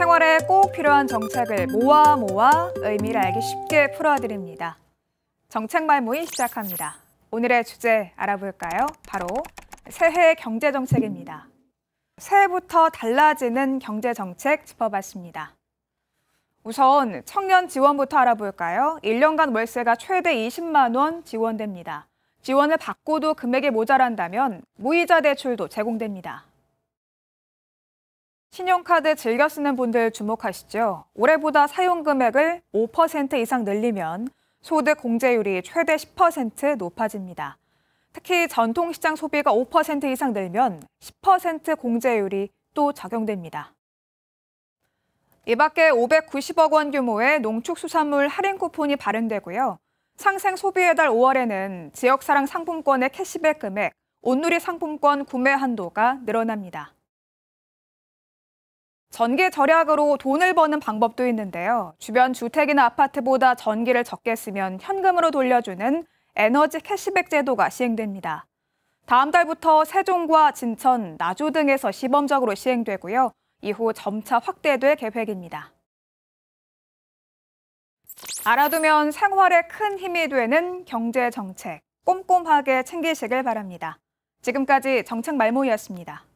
생활에 꼭 필요한 정책을 모아 모아 의미를 알기 쉽게 풀어드립니다. 정책 말모이 시작합니다. 오늘의 주제 알아볼까요? 바로 새해 경제정책입니다. 새해부터 달라지는 경제정책 짚어봤습니다. 우선 청년 지원부터 알아볼까요? 1년간 월세가 최대 20만 원 지원됩니다. 지원을 받고도 금액이 모자란다면 무이자 대출도 제공됩니다. 신용카드 즐겨 쓰는 분들 주목하시죠. 올해보다 사용 금액을 5% 이상 늘리면 소득 공제율이 최대 10% 높아집니다. 특히 전통시장 소비가 5% 이상 늘면 10% 공제율이 또 적용됩니다. 이 밖에 590억 원 규모의 농축수산물 할인 쿠폰이 발행되고요. 상생 소비의 달 5월에는 지역사랑 상품권의 캐시백 금액, 온누리 상품권 구매 한도가 늘어납니다. 전기 절약으로 돈을 버는 방법도 있는데요. 주변 주택이나 아파트보다 전기를 적게 쓰면 현금으로 돌려주는 에너지 캐시백 제도가 시행됩니다. 다음 달부터 세종과 진천, 나주 등에서 시범적으로 시행되고요. 이후 점차 확대될 계획입니다. 알아두면 생활에 큰 힘이 되는 경제 정책 꼼꼼하게 챙기시길 바랍니다. 지금까지 정책 말모이였습니다.